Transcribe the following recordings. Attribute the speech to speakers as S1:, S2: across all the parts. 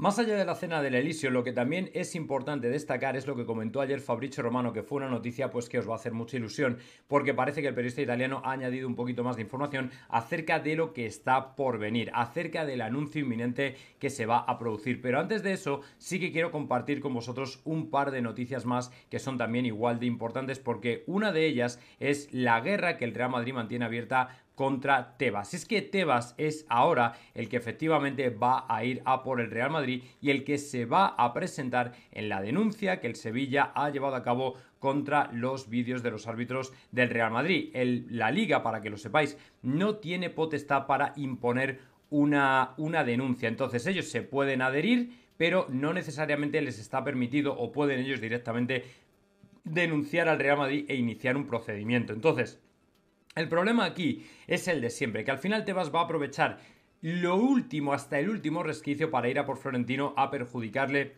S1: Más allá de la cena del Elisio, lo que también es importante destacar es lo que comentó ayer Fabricio Romano, que fue una noticia pues que os va a hacer mucha ilusión, porque parece que el periodista italiano ha añadido un poquito más de información acerca de lo que está por venir, acerca del anuncio inminente que se va a producir. Pero antes de eso, sí que quiero compartir con vosotros un par de noticias más que son también igual de importantes, porque una de ellas es la guerra que el Real Madrid mantiene abierta contra Tebas. Es que Tebas es ahora el que efectivamente va a ir a por el Real Madrid y el que se va a presentar en la denuncia que el Sevilla ha llevado a cabo contra los vídeos de los árbitros del Real Madrid. la liga, para que lo sepáis, no tiene potestad para imponer una, una denuncia. Entonces ellos se pueden adherir, pero no necesariamente les está permitido o pueden ellos directamente denunciar al Real Madrid e iniciar un procedimiento. Entonces, el problema aquí es el de siempre, que al final Tebas va a aprovechar lo último hasta el último resquicio para ir a por Florentino a perjudicarle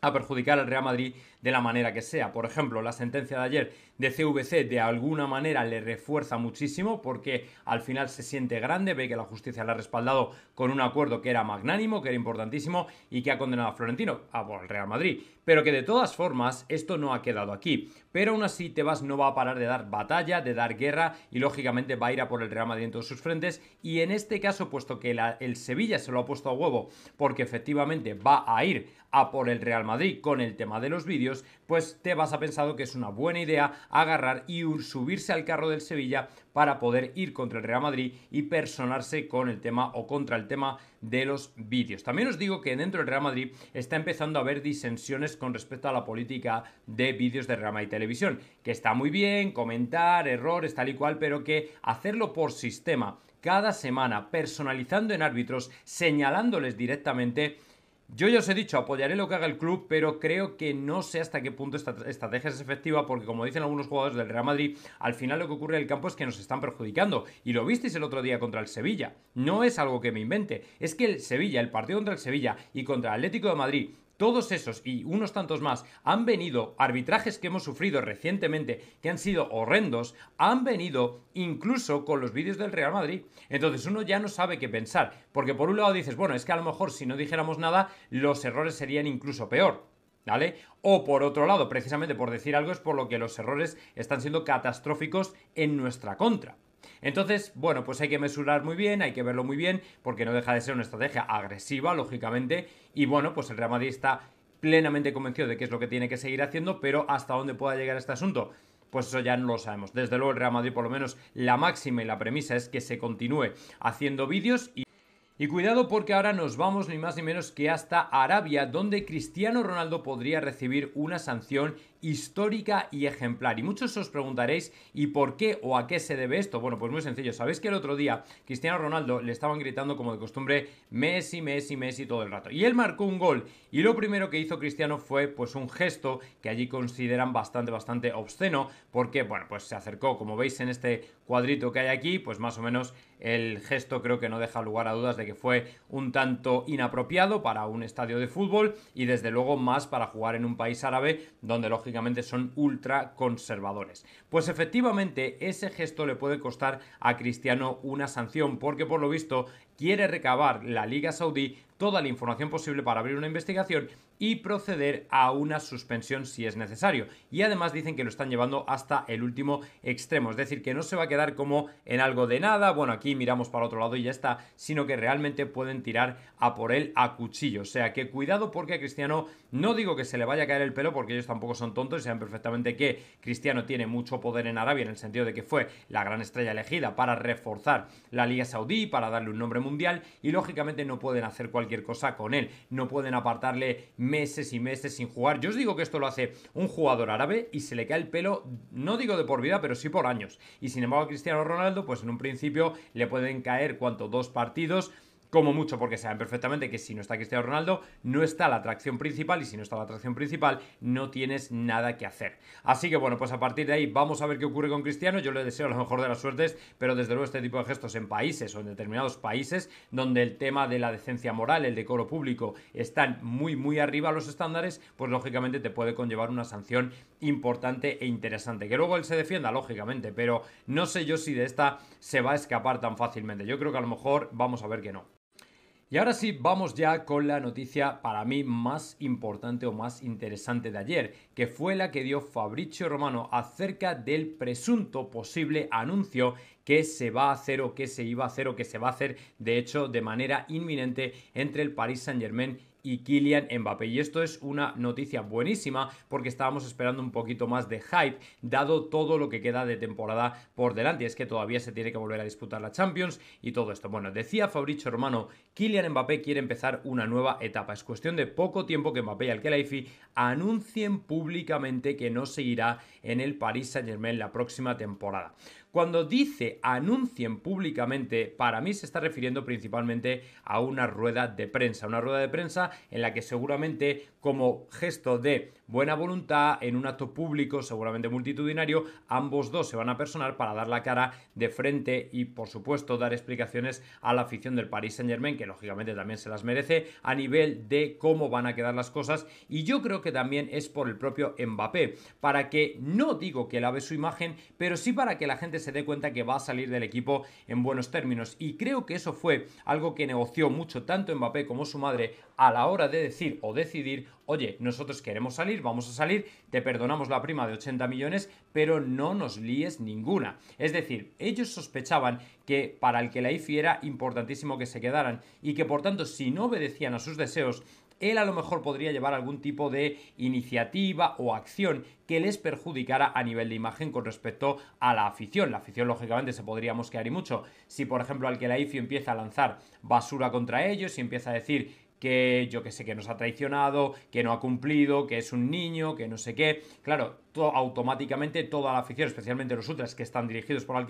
S1: a perjudicar al Real Madrid de la manera que sea. Por ejemplo, la sentencia de ayer de CVC de alguna manera le refuerza muchísimo porque al final se siente grande, ve que la justicia la ha respaldado con un acuerdo que era magnánimo, que era importantísimo y que ha condenado a Florentino, a, por el Real Madrid. Pero que de todas formas esto no ha quedado aquí. Pero aún así Tebas no va a parar de dar batalla, de dar guerra y lógicamente va a ir a por el Real Madrid en todos sus frentes. Y en este caso, puesto que el Sevilla se lo ha puesto a huevo porque efectivamente va a ir a por el Real Madrid con el tema de los vídeos, pues te vas a pensar que es una buena idea agarrar y subirse al carro del Sevilla para poder ir contra el Real Madrid y personarse con el tema o contra el tema de los vídeos. También os digo que dentro del Real Madrid está empezando a haber disensiones con respecto a la política de vídeos de Real Madrid Televisión, que está muy bien comentar errores tal y cual, pero que hacerlo por sistema cada semana, personalizando en árbitros, señalándoles directamente yo ya os he dicho, apoyaré lo que haga el club, pero creo que no sé hasta qué punto esta estrategia es efectiva, porque como dicen algunos jugadores del Real Madrid, al final lo que ocurre en el campo es que nos están perjudicando. Y lo visteis el otro día contra el Sevilla. No es algo que me invente. Es que el Sevilla, el partido contra el Sevilla y contra el Atlético de Madrid, todos esos y unos tantos más han venido, arbitrajes que hemos sufrido recientemente, que han sido horrendos, han venido incluso con los vídeos del Real Madrid. Entonces uno ya no sabe qué pensar, porque por un lado dices, bueno, es que a lo mejor si no dijéramos nada, los errores serían incluso peor. ¿Vale? O por otro lado, precisamente por decir algo es por lo que los errores están siendo catastróficos en nuestra contra. Entonces, bueno, pues hay que mesurar muy bien, hay que verlo muy bien, porque no deja de ser una estrategia agresiva, lógicamente, y bueno, pues el Real Madrid está plenamente convencido de que es lo que tiene que seguir haciendo, pero hasta dónde pueda llegar este asunto pues eso ya no lo sabemos. Desde luego el Real Madrid por lo menos la máxima y la premisa es que se continúe haciendo vídeos y... Y cuidado porque ahora nos vamos ni más ni menos que hasta Arabia, donde Cristiano Ronaldo podría recibir una sanción histórica y ejemplar. Y muchos os preguntaréis, ¿y por qué o a qué se debe esto? Bueno, pues muy sencillo. Sabéis que el otro día Cristiano Ronaldo le estaban gritando como de costumbre Messi, Messi, Messi todo el rato. Y él marcó un gol. Y lo primero que hizo Cristiano fue pues un gesto que allí consideran bastante, bastante obsceno. Porque, bueno, pues se acercó, como veis en este cuadrito que hay aquí, pues más o menos el gesto creo que no deja lugar a dudas de que fue un tanto inapropiado para un estadio de fútbol y desde luego más para jugar en un país árabe donde lógicamente son ultra conservadores. Pues efectivamente ese gesto le puede costar a Cristiano una sanción porque por lo visto quiere recabar la Liga Saudí toda la información posible para abrir una investigación y proceder a una suspensión si es necesario. Y además dicen que lo están llevando hasta el último extremo, es decir, que no se va a quedar como en algo de nada, bueno, aquí miramos para otro lado y ya está, sino que realmente pueden tirar a por él a cuchillo. O sea que cuidado porque a Cristiano no digo que se le vaya a caer el pelo porque ellos tampoco son tontos y saben perfectamente que Cristiano tiene mucho poder en Arabia en el sentido de que fue la gran estrella elegida para reforzar la Liga Saudí, para darle un nombre mundial y lógicamente no pueden hacer cualquier cosa con él. No pueden apartarle meses y meses sin jugar. Yo os digo que esto lo hace un jugador árabe y se le cae el pelo, no digo de por vida, pero sí por años. Y sin embargo a Cristiano Ronaldo, pues en un principio le pueden caer cuanto dos partidos como mucho, porque saben perfectamente que si no está Cristiano Ronaldo, no está la atracción principal y si no está la atracción principal, no tienes nada que hacer. Así que bueno, pues a partir de ahí vamos a ver qué ocurre con Cristiano. Yo le deseo lo mejor de las suertes, pero desde luego este tipo de gestos en países o en determinados países donde el tema de la decencia moral, el decoro público, están muy, muy arriba a los estándares, pues lógicamente te puede conllevar una sanción importante e interesante. Que luego él se defienda, lógicamente, pero no sé yo si de esta se va a escapar tan fácilmente. Yo creo que a lo mejor vamos a ver que no. Y ahora sí, vamos ya con la noticia para mí más importante o más interesante de ayer, que fue la que dio Fabricio Romano acerca del presunto posible anuncio que se va a hacer o que se iba a hacer o que se va a hacer, de hecho, de manera inminente entre el Paris Saint-Germain y Kylian Mbappé. Y esto es una noticia buenísima porque estábamos esperando un poquito más de hype, dado todo lo que queda de temporada por delante. Es que todavía se tiene que volver a disputar la Champions y todo esto. Bueno, decía Fabricio Romano, Kylian Mbappé quiere empezar una nueva etapa. Es cuestión de poco tiempo que Mbappé y al anuncien públicamente que no seguirá en el Paris Saint-Germain la próxima temporada. Cuando dice anuncien públicamente, para mí se está refiriendo principalmente a una rueda de prensa. Una rueda de prensa en la que seguramente como gesto de buena voluntad en un acto público, seguramente multitudinario, ambos dos se van a personar para dar la cara de frente y, por supuesto, dar explicaciones a la afición del Paris Saint Germain, que lógicamente también se las merece, a nivel de cómo van a quedar las cosas. Y yo creo que también es por el propio Mbappé, para que no digo que lave su imagen, pero sí para que la gente se dé cuenta que va a salir del equipo en buenos términos. Y creo que eso fue algo que negoció mucho tanto Mbappé como su madre a la hora de decir o decidir, oye, nosotros queremos salir, vamos a salir, te perdonamos la prima de 80 millones, pero no nos líes ninguna. Es decir, ellos sospechaban que para el que la IFI era importantísimo que se quedaran y que por tanto si no obedecían a sus deseos, él a lo mejor podría llevar algún tipo de iniciativa o acción que les perjudicara a nivel de imagen con respecto a la afición. La afición, lógicamente, se podría mosquear y mucho. Si, por ejemplo, al que la IFI empieza a lanzar basura contra ellos y empieza a decir que yo que sé, que nos ha traicionado, que no ha cumplido, que es un niño, que no sé qué. Claro, automáticamente toda la afición, especialmente los ultras que están dirigidos por al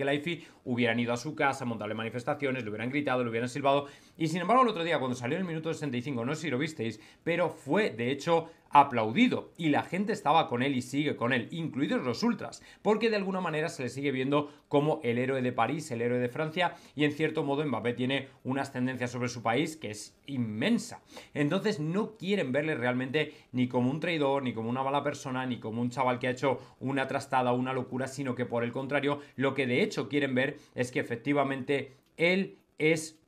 S1: hubieran ido a su casa, montarle manifestaciones, le hubieran gritado, le hubieran silbado. Y sin embargo, el otro día, cuando salió en el minuto 65, no sé si lo visteis, pero fue de hecho aplaudido y la gente estaba con él y sigue con él, incluidos los ultras, porque de alguna manera se le sigue viendo como el héroe de París, el héroe de Francia y en cierto modo Mbappé tiene una ascendencia sobre su país que es inmensa. Entonces no quieren verle realmente ni como un traidor, ni como una mala persona, ni como un chaval que ha hecho una trastada una locura, sino que por el contrario, lo que de hecho quieren ver es que efectivamente él es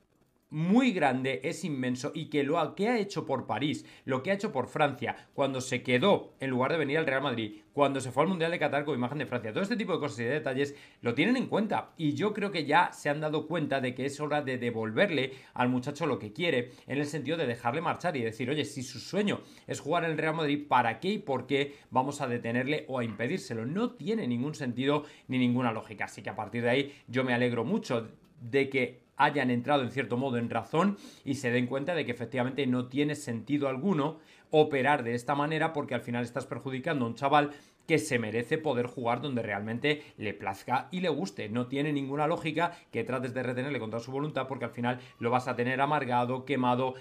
S1: muy grande, es inmenso y que lo que ha hecho por París, lo que ha hecho por Francia, cuando se quedó en lugar de venir al Real Madrid, cuando se fue al Mundial de Catar con imagen de Francia, todo este tipo de cosas y detalles lo tienen en cuenta y yo creo que ya se han dado cuenta de que es hora de devolverle al muchacho lo que quiere en el sentido de dejarle marchar y decir, oye, si su sueño es jugar en el Real Madrid, ¿para qué y por qué vamos a detenerle o a impedírselo? No tiene ningún sentido ni ninguna lógica, así que a partir de ahí yo me alegro mucho de que hayan entrado en cierto modo en razón y se den cuenta de que efectivamente no tiene sentido alguno operar de esta manera porque al final estás perjudicando a un chaval que se merece poder jugar donde realmente le plazca y le guste. No tiene ninguna lógica que trates de retenerle contra su voluntad porque al final lo vas a tener amargado, quemado,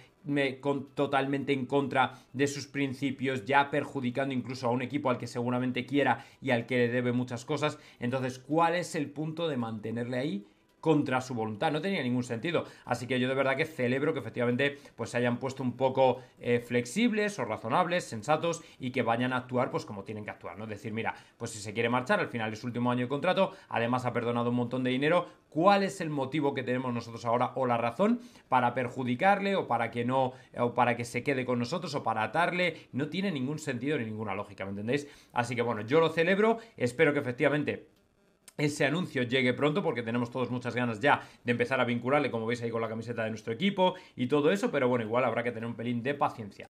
S1: totalmente en contra de sus principios, ya perjudicando incluso a un equipo al que seguramente quiera y al que le debe muchas cosas. Entonces, ¿cuál es el punto de mantenerle ahí? contra su voluntad. No tenía ningún sentido. Así que yo de verdad que celebro que efectivamente pues se hayan puesto un poco eh, flexibles o razonables, sensatos y que vayan a actuar pues como tienen que actuar, ¿no? Es decir, mira, pues si se quiere marchar, al final es su último año de contrato, además ha perdonado un montón de dinero, ¿cuál es el motivo que tenemos nosotros ahora o la razón para perjudicarle o para que no o para que se quede con nosotros o para atarle? No tiene ningún sentido ni ninguna lógica, ¿me entendéis? Así que bueno, yo lo celebro, espero que efectivamente ese anuncio llegue pronto porque tenemos todos muchas ganas ya de empezar a vincularle, como veis ahí con la camiseta de nuestro equipo y todo eso, pero bueno, igual habrá que tener un pelín de paciencia.